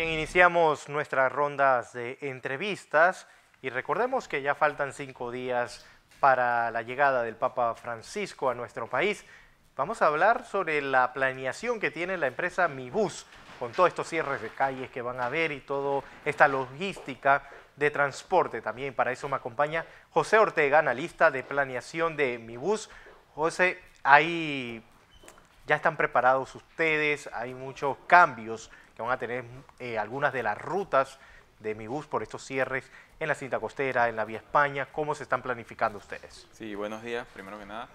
Bien, iniciamos nuestras rondas de entrevistas y recordemos que ya faltan cinco días para la llegada del Papa Francisco a nuestro país. Vamos a hablar sobre la planeación que tiene la empresa Mibus con todos estos cierres de calles que van a haber y toda esta logística de transporte. También para eso me acompaña José Ortega, analista de planeación de Mibus. José, ahí ya están preparados ustedes, hay muchos cambios van a tener eh, algunas de las rutas de mi bus por estos cierres en la cinta costera, en la vía España, ¿cómo se están planificando ustedes? Sí, buenos días, primero que nada.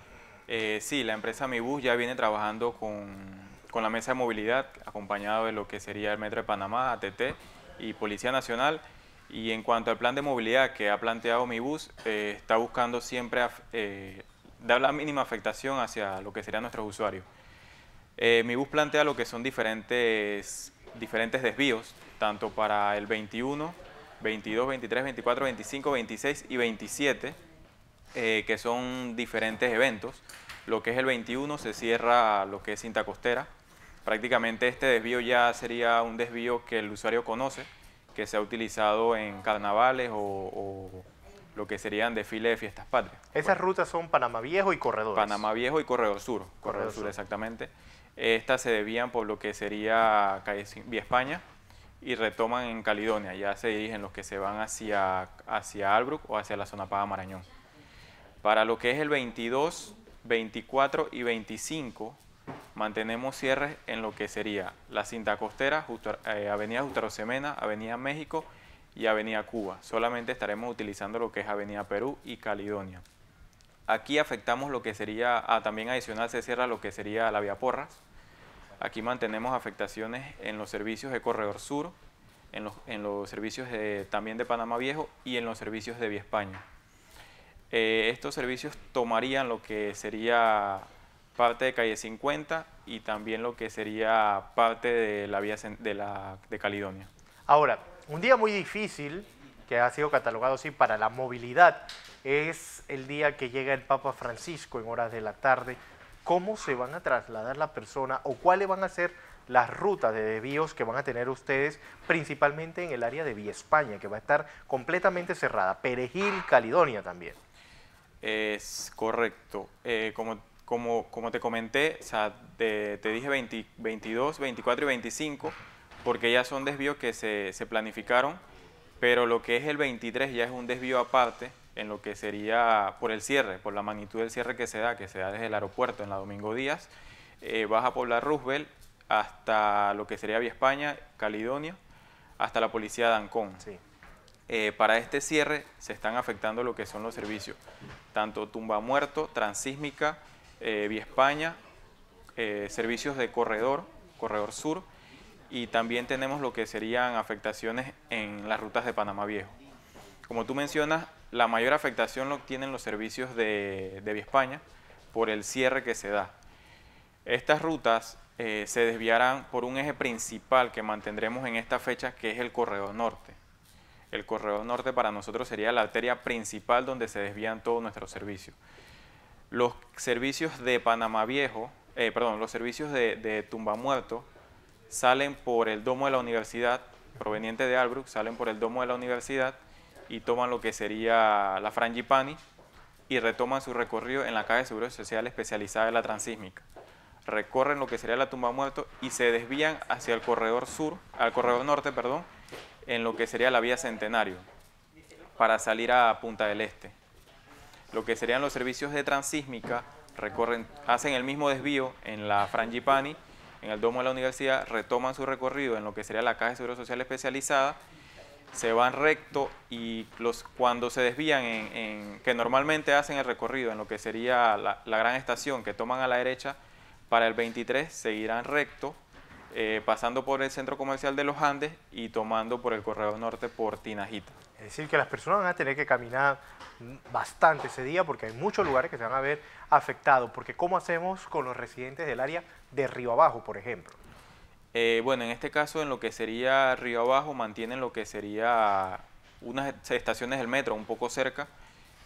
Eh, sí, la empresa Mi ya viene trabajando con, la mesa de movilidad, acompañado de lo que sería el Metro de Panamá, ATT y Policía Nacional. Y en cuanto al plan de movilidad que ha planteado Mi Bus, eh, está buscando siempre dar la mínima afectación hacia lo que serían nuestros usuarios. Mi Bus plantea lo que son diferentes diferentes desvíos, tanto para el 21, 22, 23, 24, 25, 26 y 27, eh, que son diferentes eventos. Lo que es el 21 se cierra lo que es cinta costera. Prácticamente este desvío ya sería un desvío que el usuario conoce, que se ha utilizado en carnavales o, lo que serían desfiles de fiestas patrias. Esas rutas son Panamá Viejo y Corredor. Panamá Viejo y Corredor Sur. Corredor, Sur, exactamente. Estas se debían por lo que sería Vía España y retoman en Caledonia, ya se dirigen los que se van hacia, hacia Albrook o hacia la zona Paga Marañón. Para lo que es el 22, 24 y 25, mantenemos cierres en lo que sería la cinta costera, eh, Avenida Justaro Semena, Avenida México y Avenida Cuba. Solamente estaremos utilizando lo que es Avenida Perú y Caledonia. Aquí afectamos lo que sería, ah, también adicional se cierra lo que sería la vía Porras. Aquí mantenemos afectaciones en los servicios de Corredor Sur, en los, servicios también de Panamá Viejo y en los servicios de Vía España. Eh, estos servicios tomarían lo que sería parte de calle 50 y también lo que sería parte de la vía de, la, Caledonia. Ahora, un día muy difícil que ha sido catalogado así para la movilidad es el día que llega el Papa Francisco en horas de la tarde. ¿Cómo se van a trasladar la persona o cuáles van a ser las rutas de desvíos que van a tener ustedes, principalmente en el área de Vía España, que va a estar completamente cerrada? Perejil, Caledonia también. Es correcto. Eh, como, como, como, te comenté, te, dije 22, 24 y 25, porque ya son desvíos que se, se planificaron, pero lo que es el 23 ya es un desvío aparte en lo que sería por el cierre, por la magnitud del cierre que se da, que se da desde el aeropuerto en la Domingo Díaz, eh, vas a poblar Roosevelt hasta lo que sería Vía España, Caledonia, hasta la policía de Ancón. Sí. Eh, para este cierre se están afectando lo que son los servicios, tanto Tumba Muerto, Transísmica, eh, Vía España, eh, servicios de corredor, corredor sur, y también tenemos lo que serían afectaciones en las rutas de Panamá Viejo. Como tú mencionas, la mayor afectación lo tienen los servicios de, de Vía España por el cierre que se da. Estas rutas eh, se desviarán por un eje principal que mantendremos en esta fecha, que es el corredor norte. El corredor norte para nosotros sería la arteria principal donde se desvían todos nuestros servicios. Los servicios de Panamá Viejo, eh, perdón, los servicios de, de Tumba Muerto salen por el domo de la universidad, proveniente de Albrook, salen por el domo de la universidad y toman lo que sería la Frangipani y retoman su recorrido en la calle de Seguro Social especializada de la Transísmica. Recorren lo que sería la tumba muerto y se desvían hacia el corredor sur, al corredor norte, perdón, en lo que sería la vía Centenario para salir a Punta del Este. Lo que serían los servicios de Transísmica recorren, hacen el mismo desvío en la Frangipani, en el domo de la universidad, retoman su recorrido en lo que sería la caja de Seguro Social especializada se van recto y los, cuando se desvían, en, que normalmente hacen el recorrido en lo que sería la, gran estación que toman a la derecha, para el 23 seguirán recto, eh, pasando por el centro comercial de los Andes y tomando por el corredor norte por Tinajita. Es decir, que las personas van a tener que caminar bastante ese día porque hay muchos lugares que se van a ver afectados, porque ¿cómo hacemos con los residentes del área de Río Abajo, por ejemplo? Eh, bueno, en este caso, en lo que sería Río Abajo, mantienen lo que sería unas estaciones del metro, un poco cerca,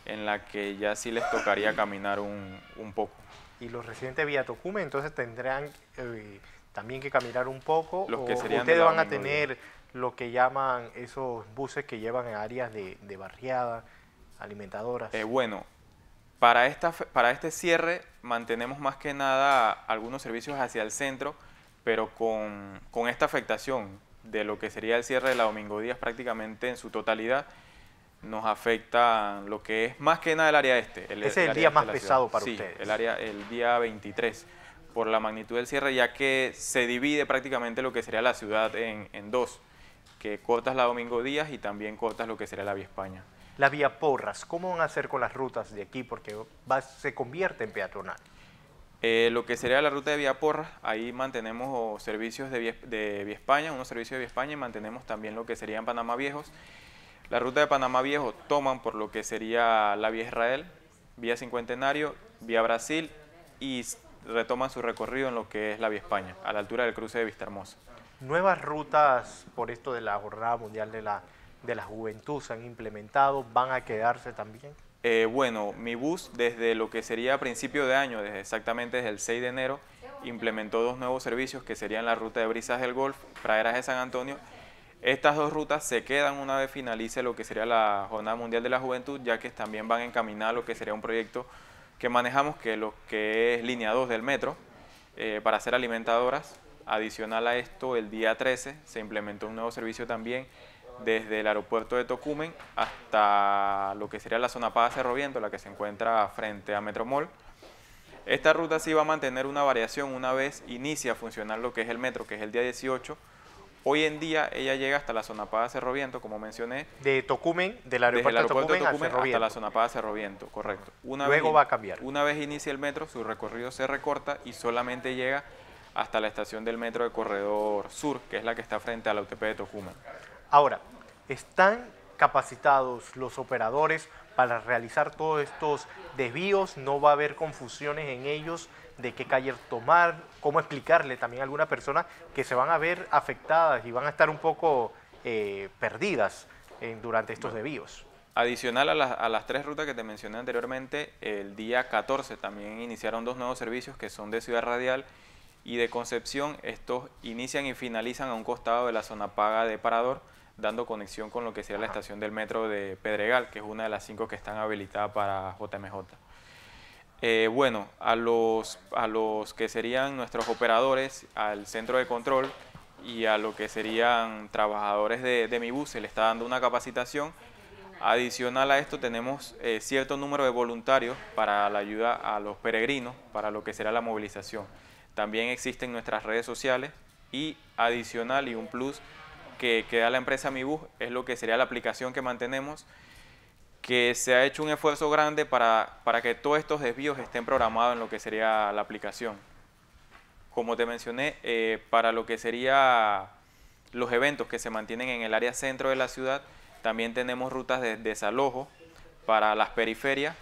en la que ya sí les tocaría caminar un, poco. ¿Y los residentes de Tocume entonces tendrán eh, también que caminar un poco? que o ¿Ustedes van a tener lo que llaman esos buses que llevan a áreas de, barriada, alimentadoras? Eh, bueno, para este cierre mantenemos más que nada algunos servicios hacia el centro, pero con, con, esta afectación de lo que sería el cierre de la Domingo Díaz prácticamente en su totalidad, nos afecta lo que es más que nada el área este. Ese es el día más pesado para ustedes. El, área, el día 23, por la magnitud del cierre, ya que se divide prácticamente lo que sería la ciudad en, en dos, que cortas la Domingo Díaz y también cortas lo que sería la Vía España. La Vía Porras, ¿cómo van a hacer con las rutas de aquí? Porque se convierte en peatonal. Eh, lo que sería la ruta de Vía Porra, ahí mantenemos servicios de Vía, España, unos servicios de Vía España y mantenemos también lo que serían Panamá Viejos. La ruta de Panamá Viejo toman por lo que sería la Vía Israel, Vía Cincuentenario, Vía Brasil y retoman su recorrido en lo que es la Vía España, a la altura del cruce de Vista Hermosa. Nuevas rutas por esto de la Jornada Mundial de la, de la Juventud se han implementado, van a quedarse también. Eh, bueno, mi bus desde lo que sería principio de año, desde exactamente desde el 6 de enero, implementó dos nuevos servicios que serían la ruta de Brisas del Golf, Praderas de San Antonio. Estas dos rutas se quedan una vez finalice lo que sería la Jornada Mundial de la Juventud, ya que también van a encaminar lo que sería un proyecto que manejamos, que, lo que es línea 2 del metro, eh, para ser alimentadoras. Adicional a esto, el día 13 se implementó un nuevo servicio también desde el aeropuerto de Tocumen hasta lo que sería la zona Pada Cerro la que se encuentra frente a Metromol. Esta ruta sí va a mantener una variación una vez inicia a funcionar lo que es el metro, que es el día 18. Hoy en día ella llega hasta la zona Pada Cerro como mencioné. De Tocumen, del aeropuerto, desde el de Tocumen, hasta, la zona Pada Cerro Viento, correcto. Una Luego va a cambiar. Una vez inicia el metro, su recorrido se recorta y solamente llega hasta la estación del metro de Corredor Sur, que es la que está frente a la UTP de Tocumen. Ahora, ¿están capacitados los operadores para realizar todos estos desvíos? ¿No va a haber confusiones en ellos de qué calle tomar? ¿Cómo explicarle también a alguna persona que se van a ver afectadas y van a estar un poco eh, perdidas eh, durante estos desvíos? Adicional a, las tres rutas que te mencioné anteriormente, el día 14 también iniciaron dos nuevos servicios que son de Ciudad Radial y de Concepción. Estos inician y finalizan a un costado de la zona paga de Parador dando conexión con lo que sería la estación del metro de Pedregal, que es una de las cinco que están habilitadas para JMJ. Eh, bueno, a los, a los que serían nuestros operadores, al centro de control y a lo que serían trabajadores de, mi bus, se le está dando una capacitación. Adicional a esto tenemos eh, cierto número de voluntarios para la ayuda a los peregrinos, para lo que será la movilización. También existen nuestras redes sociales y adicional y un plus que, da la empresa MiBus es lo que sería la aplicación que mantenemos, que se ha hecho un esfuerzo grande para, que todos estos desvíos estén programados en lo que sería la aplicación. Como te mencioné, eh, para lo que sería los eventos que se mantienen en el área centro de la ciudad, también tenemos rutas de desalojo para las periferias.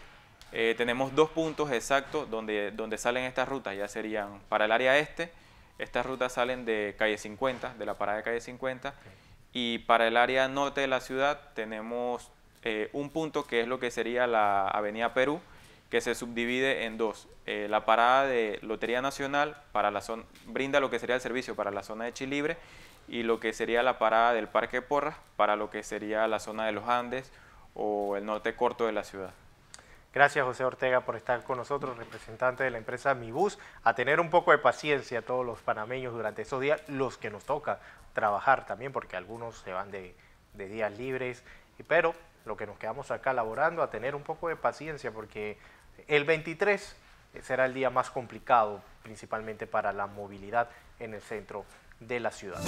Eh, tenemos dos puntos exactos donde, donde salen estas rutas, ya serían para el área este estas rutas salen de calle 50, de la parada de calle 50, y para el área norte de la ciudad tenemos eh, un punto que es lo que sería la Avenida Perú, que se subdivide en dos. Eh, la parada de Lotería Nacional para la zona, brinda lo que sería el servicio para la zona de Chilibre y lo que sería la parada del Parque Porras para lo que sería la zona de los Andes o el norte corto de la ciudad. Gracias, José Ortega, por estar con nosotros, representante de la empresa Mibus, a tener un poco de paciencia todos los panameños durante esos días, los que nos toca trabajar también, porque algunos se van de, días libres, pero lo que nos quedamos acá laborando, a tener un poco de paciencia, porque el 23 será el día más complicado, principalmente para la movilidad en el centro de la ciudad.